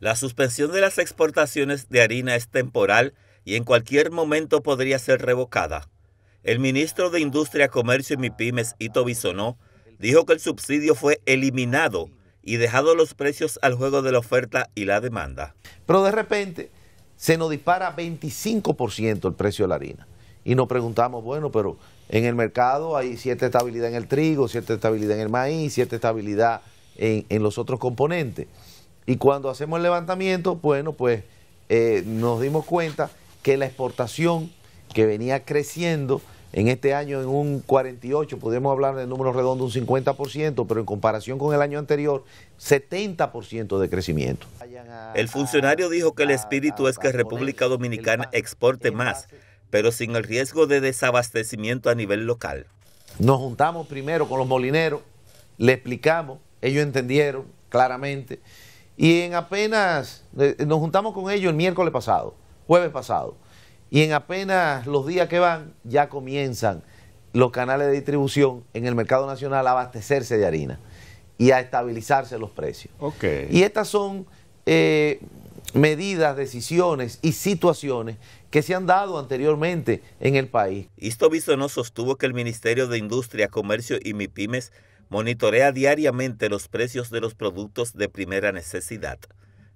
La suspensión de las exportaciones de harina es temporal y en cualquier momento podría ser revocada. El ministro de Industria, Comercio y MIPIMES, Ito Bisonó, dijo que el subsidio fue eliminado y dejado los precios al juego de la oferta y la demanda. Pero de repente se nos dispara 25% el precio de la harina. Y nos preguntamos, bueno, pero en el mercado hay cierta estabilidad en el trigo, cierta estabilidad en el maíz, cierta estabilidad en, en los otros componentes. Y cuando hacemos el levantamiento, bueno, pues eh, nos dimos cuenta que la exportación que venía creciendo en este año en un 48, podemos hablar de números redondos un 50%, pero en comparación con el año anterior, 70% de crecimiento. El funcionario dijo que el espíritu es que República Dominicana exporte más, pero sin el riesgo de desabastecimiento a nivel local. Nos juntamos primero con los molineros, le explicamos, ellos entendieron claramente y en apenas, eh, nos juntamos con ellos el miércoles pasado, jueves pasado, y en apenas los días que van ya comienzan los canales de distribución en el mercado nacional a abastecerse de harina y a estabilizarse los precios. Y estas son eh, medidas, decisiones y situaciones que se han dado anteriormente en el país. visto no sostuvo que el Ministerio de Industria, Comercio y MIPIMES monitorea diariamente los precios de los productos de primera necesidad.